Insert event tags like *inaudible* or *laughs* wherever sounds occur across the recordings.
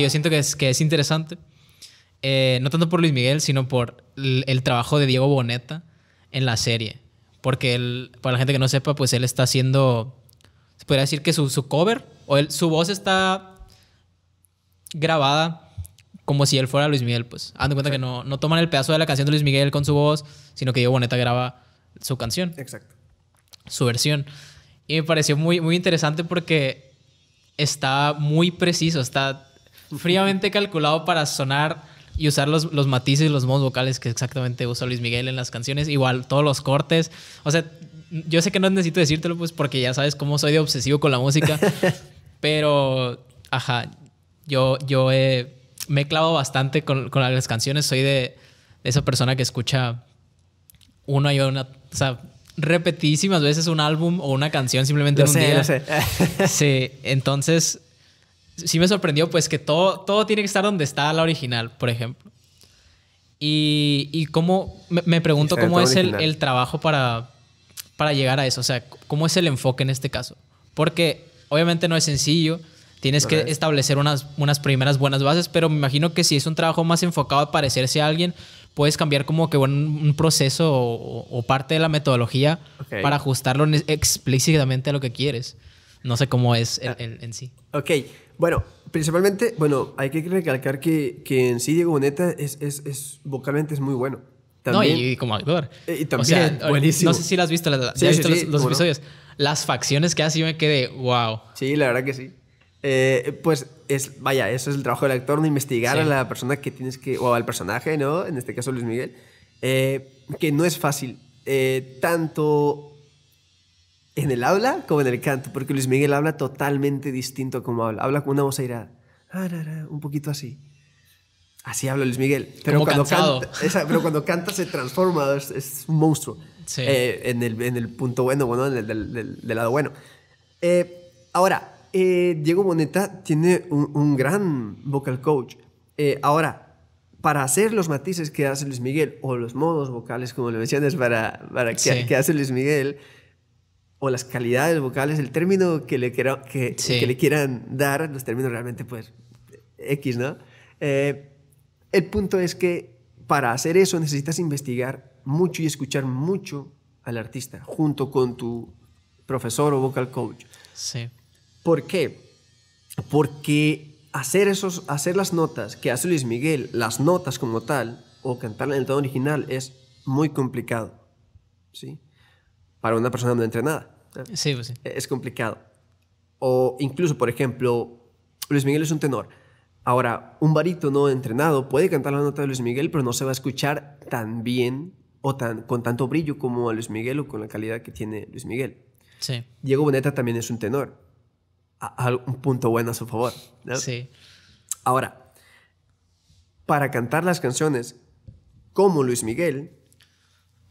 yo siento que es, que es interesante. Eh, no tanto por Luis Miguel, sino por el, trabajo de Diego Boneta en la serie. Porque él, para la gente que no sepa, pues él está haciendo, se podría decir que su, su cover o su voz está grabada como si él fuera Luis Miguel, pues. Haz cuenta que no, no toman el pedazo de la canción de Luis Miguel con su voz, sino que Diego Boneta graba su canción. Exacto. Su versión. Y me pareció muy, muy interesante porque está muy preciso, está fríamente calculado para sonar y usar los, matices y los modos vocales que exactamente usa Luis Miguel en las canciones, igual todos los cortes. O sea, yo sé que no necesito decírtelo, pues porque ya sabes cómo soy de obsesivo con la música, *laughs* pero, ajá, yo, yo me he clavado bastante con, las canciones, soy de, esa persona que escucha una y una, o sea, repetísimas veces un álbum o una canción simplemente en un sé. sí, entonces sí me sorprendió pues que todo, todo tiene que estar donde está la original, por ejemplo. Y, y cómo, me, pregunto cómo es el, trabajo para, para llegar a eso, o sea, cómo es el enfoque en este caso. Porque obviamente no es sencillo, tienes que establecer unas, unas primeras buenas bases, pero me imagino que si es un trabajo más enfocado a parecerse a alguien, puedes cambiar como que un proceso o, parte de la metodología para ajustarlo explícitamente a lo que quieres. No sé cómo es ah. en, sí. Ok, bueno, principalmente, bueno, hay que recalcar que, en sí Diego Boneta es, vocalmente es muy bueno. no, y, como actor. Eh, y también, buenísimo. No sé si lo has visto, la, sí, visto los, episodios. Las facciones que hace, yo me quedé, wow. Sí, la verdad que sí. Eh, pues es, vaya, eso es el trabajo del actor, de investigar a la persona que tienes que, o al personaje, ¿no? En este caso Luis Miguel, eh, que no es fácil. tanto en el habla como en el canto, porque Luis Miguel habla totalmente distinto como habla. Habla con una voz airada, un poquito así. Así habla Luis Miguel. Pero, cuando, canta, pero cuando canta se transforma, es, un monstruo. Sí. Eh, en, el, punto bueno, bueno, en el, del, lado bueno. Eh, ahora, eh, Diego Boneta tiene un, gran vocal coach. ahora, para hacer los matices que hace Luis Miguel, o los modos vocales, como le mencionas, para, para que, que hace Luis Miguel, o las calidades vocales, el término que le, quiero, que, le quieran dar, los términos realmente pues X, ¿no? Eh, el punto es que para hacer eso necesitas investigar mucho y escuchar mucho al artista junto con tu profesor o vocal coach. Sí. ¿Por qué? Porque hacer, esos, hacer las notas que hace Luis Miguel, las notas como tal, o cantarla en el tono original es muy complicado. ¿Sí? Para una persona no entrenada. Sí, pues sí. Es complicado. O incluso, por ejemplo, Luis Miguel es un tenor. Ahora, un no entrenado puede cantar la nota de Luis Miguel, pero no se va a escuchar tan bien o tan, con tanto brillo como a Luis Miguel o con la calidad que tiene Luis Miguel. Sí. Diego Boneta también es un tenor. un punto bueno a su favor. Sí. Ahora, para cantar las canciones como Luis Miguel,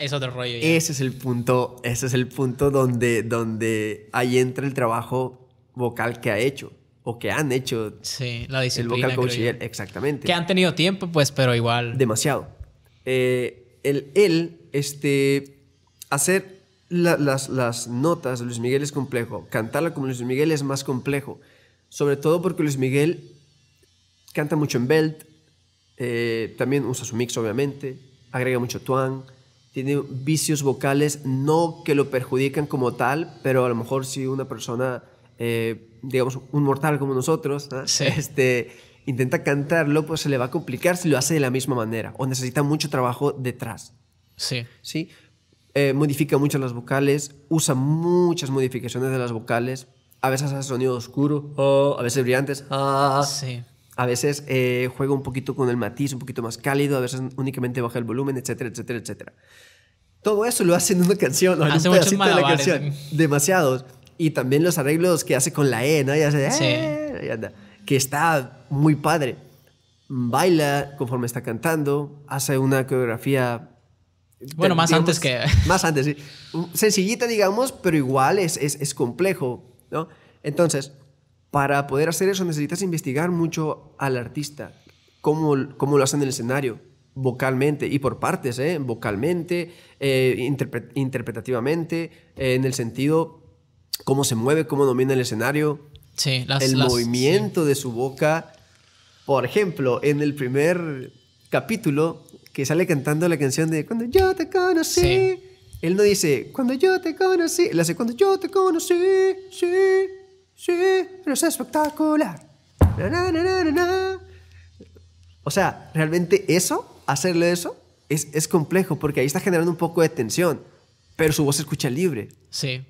eso rollo. Ese es el punto, ese es el punto donde, donde ahí entra el trabajo vocal que ha hecho o que han hecho. la El vocal exactamente. Que han tenido tiempo, pues, pero igual. Demasiado. Eh, el, él, este, hacer las, notas de Luis Miguel es complejo. Cantarla como Luis Miguel es más complejo. Sobre todo porque Luis Miguel canta mucho en belt, eh, también usa su mix, obviamente, agrega mucho twang tiene vicios vocales, no que lo perjudican como tal, pero a lo mejor si una persona, eh, digamos, un mortal como nosotros, *laughs* este, intenta cantarlo, pues se le va a complicar si lo hace de la misma manera o necesita mucho trabajo detrás. Sí. Sí. Eh, modifica mucho las vocales, usa muchas modificaciones de las vocales, a veces hace sonido oscuro, o oh, a veces brillantes. Ah, sí a veces eh, juega un poquito con el matiz, un poquito más cálido, a veces únicamente baja el volumen, etcétera, etcétera, etcétera. Todo eso lo hace en una canción, o en hace un pedacito de la canción. Demasiados. Y también los arreglos que hace con la E, ¿no? Y hace, eh", y anda, que está muy padre. Baila conforme está cantando, hace una coreografía bueno, más antes que... *laughs* Más antes, sí. Sencillita, digamos, pero igual es, es, es, complejo, ¿no? Entonces, para poder hacer eso necesitas investigar mucho al artista, cómo, cómo lo hacen en el escenario, vocalmente y por partes, ¿eh? vocalmente, eh, interpretativamente, eh, en el sentido cómo se mueve, cómo domina el escenario, el movimiento de su boca. Por ejemplo, en el primer capítulo que sale cantando la canción de Cuando yo te conocí, él no dice Cuando yo te conocí, él hace Cuando yo te conocí, sí. Sí, es espectacular. o sea, realmente eso, hacerle eso, es, complejo porque ahí está generando un poco de tensión, pero su voz se escucha libre. Sí.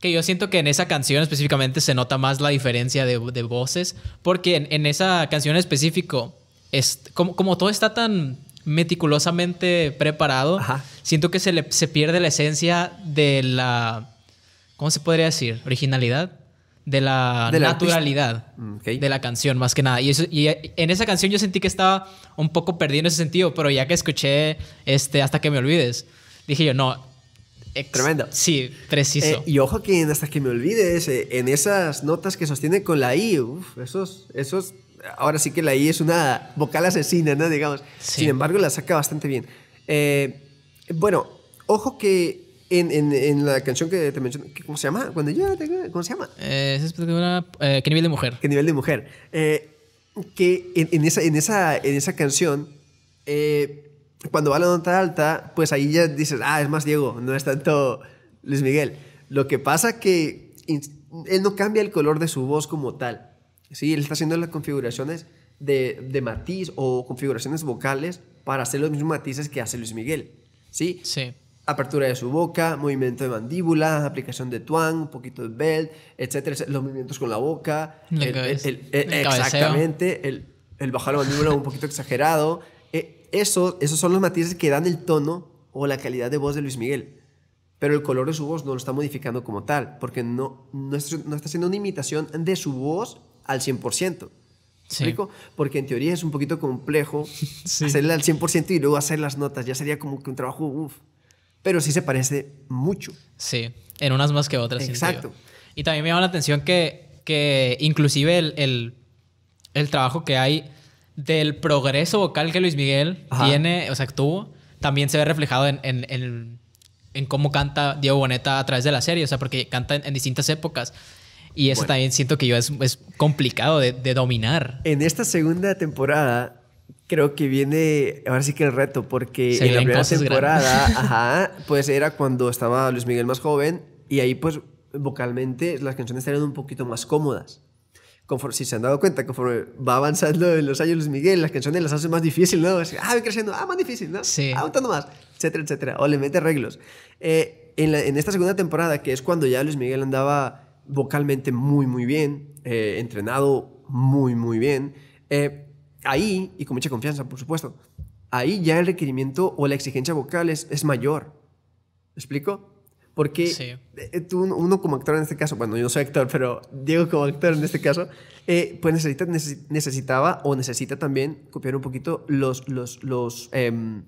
Que yo siento que en esa canción específicamente se nota más la diferencia de, voces, porque en, esa canción específico, es, como, todo está tan meticulosamente preparado, siento que se, le, se pierde la esencia de la, ¿cómo se podría decir? Originalidad de la, naturalidad de la canción, más que nada. Y, eso, en esa canción yo sentí que estaba un poco perdiendo ese sentido, pero ya que escuché este, Hasta que me olvides, dije yo, no. Tremendo. Sí, preciso. Eh, y ojo que en Hasta que me olvides, eh, en esas notas que sostiene con la I, esos, esos. Ahora sí que la I es una vocal asesina, ¿no? Digamos. Sin embargo, la saca bastante bien. Eh, bueno, ojo que en, la canción que te mencioné, ¿cómo se llama? Cuando yo ¿cómo se llama? Eh, es ¿Qué nivel de mujer? Eh, ¿Qué nivel de mujer? que eh, en, esa, en, esa, canción, cuando va la nota alta, pues ahí ya dices, ah, es más Diego, no es tanto Luis Miguel. Lo que pasa que él no cambia el color de su voz como tal. Sí, él está haciendo las configuraciones de, de matiz o configuraciones vocales para hacer los mismos matices que hace Luis Miguel. ¿sí? Sí apertura de su boca, movimiento de mandíbula, aplicación de twang, un poquito de belt, etcétera, los movimientos con la boca, el, el, exactamente, el, bajar la mandíbula un poquito exagerado. Eh, eso, esos son los matices que dan el tono o la calidad de voz de Luis Miguel. Pero el color de su voz no lo está modificando como tal, porque no, no, está, haciendo una imitación de su voz al 100%. Sí. Porque en teoría es un poquito complejo *laughs* hacerla al 100% y luego hacer las notas. Ya sería como que un trabajo, uff, pero sí se parece mucho. Sí, en unas más que otras. Exacto. Y también me llama la atención que, que inclusive el, trabajo que hay del progreso vocal que Luis Miguel tiene, o sea, tuvo, también se ve reflejado en, en, cómo canta Diego Boneta a través de la serie, o sea, porque canta en, distintas épocas. Y eso también siento que yo es, complicado de dominar. En esta segunda temporada creo que viene ahora sí que el reto, porque en la primera temporada, *laughs* ajá, pues era cuando estaba Luis Miguel más joven y ahí pues vocalmente las canciones eran un poquito más cómodas. si se han dado cuenta, conforme va avanzando en los años Luis Miguel, las canciones las hace más difícil, ¿no? ah, voy creciendo, ah, más difícil, ¿no? Sí. Ah, más, etcétera, etcétera. O le mete arreglos. Eh, en, esta segunda temporada, que es cuando ya Luis Miguel andaba vocalmente muy, muy bien, eh, entrenado muy, muy bien, eh, ahí, y con mucha confianza, por supuesto, ahí ya el requerimiento o la exigencia vocal es, es mayor. ¿Me explico? Porque eh, eh, tú, uno como actor en este caso, bueno, yo no soy actor, pero Diego como actor en este caso, eh, pues necesitaba o necesita también copiar un poquito los, los, los, em,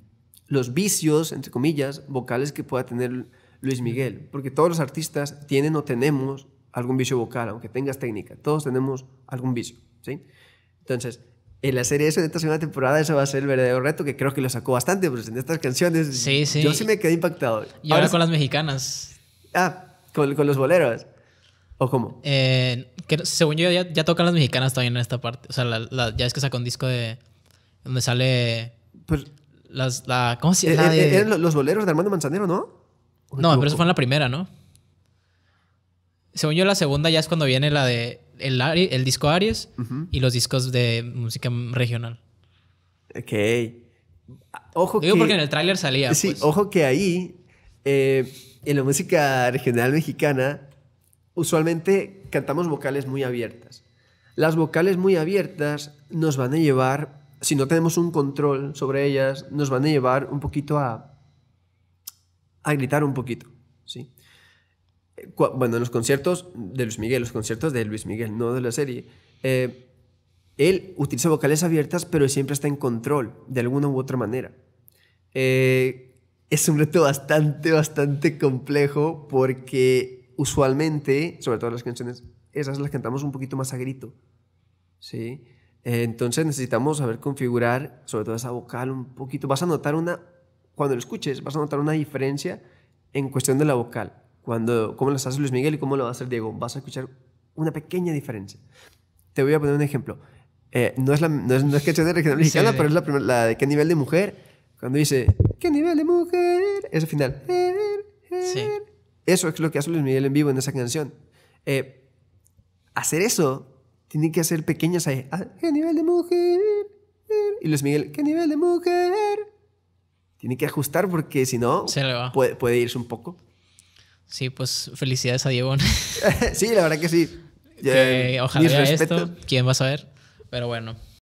los vicios, entre comillas, vocales que pueda tener Luis Miguel. Porque todos los artistas tienen o tenemos algún vicio vocal, aunque tengas técnica. Todos tenemos algún vicio, ¿sí? Entonces, en la serie eso, en esta segunda temporada, eso va a ser el verdadero reto, que creo que lo sacó bastante, pues en estas canciones. Sí, sí. Yo sí me quedé impactado. Y ahora, con las mexicanas. Ah, con, los boleros. ¿O cómo? Eh, según yo, ya, ya, tocan las mexicanas también en esta parte. O sea, ya es que sacó un disco de. donde sale. Pues. la, ¿Cómo se eh, llama? Eh, los boleros de Armando Manzanero, ¿no? No, pero eso fue en la primera, ¿no? Según yo, la segunda ya es cuando viene la de el, disco Aries y los discos de música regional. Ok. Ojo Digo que, porque en el tráiler salía. Sí, pues. ojo que ahí, eh, en la música regional mexicana, usualmente cantamos vocales muy abiertas. Las vocales muy abiertas nos van a llevar, si no tenemos un control sobre ellas, nos van a llevar un poquito a, a gritar un poquito, ¿sí? bueno, en los conciertos de Luis Miguel, los conciertos de Luis Miguel, no de la serie, eh, él utiliza vocales abiertas, pero siempre está en control, de alguna u otra manera. Eh, es un reto bastante, bastante complejo porque usualmente, sobre todo las canciones, esas las cantamos un poquito más a grito, ¿sí? Eh, entonces necesitamos saber configurar, sobre todo esa vocal, un poquito. Vas a notar una, cuando lo escuches, vas a notar una diferencia en cuestión de la vocal cuando, cómo las hace Luis Miguel y cómo lo va a hacer Diego. Vas a escuchar una pequeña diferencia. Te voy a poner un ejemplo. Eh, no, es la, no, es, que sea de regional mexicana, pero es la, la de qué nivel de mujer. Cuando dice, ¿qué nivel de mujer? es el final. Eso es lo que hace Luis Miguel en vivo en esa canción. Eh, hacer eso tiene que hacer pequeñas ahí. Ah, ¿Qué nivel de mujer? Y Luis Miguel, ¿qué nivel de mujer? Tiene que ajustar porque si no, puede, puede irse un poco. Sí, pues felicidades a Diego. *laughs* sí, la verdad que sí. eh, ojalá esto. ¿Quién va a saber? Pero bueno.